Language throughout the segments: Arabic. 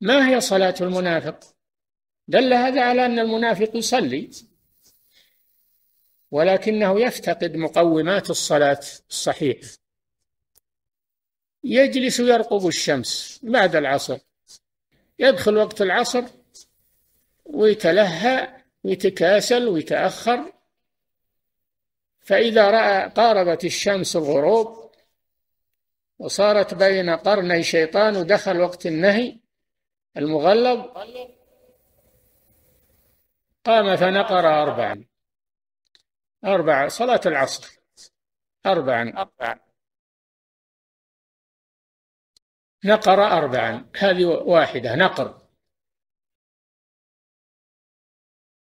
ما هي صلاة المنافق دل هذا على أن المنافق يصلي ولكنه يفتقد مقومات الصلاة الصحيح يجلس يرقب الشمس بعد العصر يدخل وقت العصر ويتلهى ويتكاسل ويتأخر فإذا رأى قاربت الشمس الغروب وصارت بين قرني شيطان ودخل وقت النهي المغلظ قام فنقر أربعا أربعا صلاة العصر أربعا أربعا نقر أربعا هذه واحدة نقر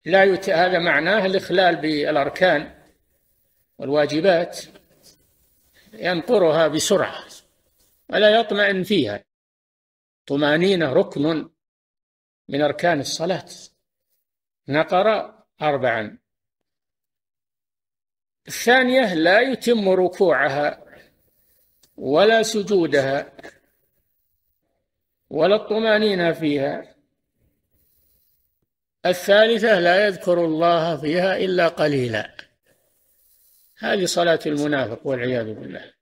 لا يت... هذا معناه الإخلال بالأركان والواجبات ينقرها بسرعة ولا يطمئن فيها الطمأنينة ركن من أركان الصلاة نقر أربعا الثانية لا يتم ركوعها ولا سجودها ولا الطمأنينة فيها الثالثة لا يذكر الله فيها إلا قليلا هذه صلاة المنافق والعياذ بالله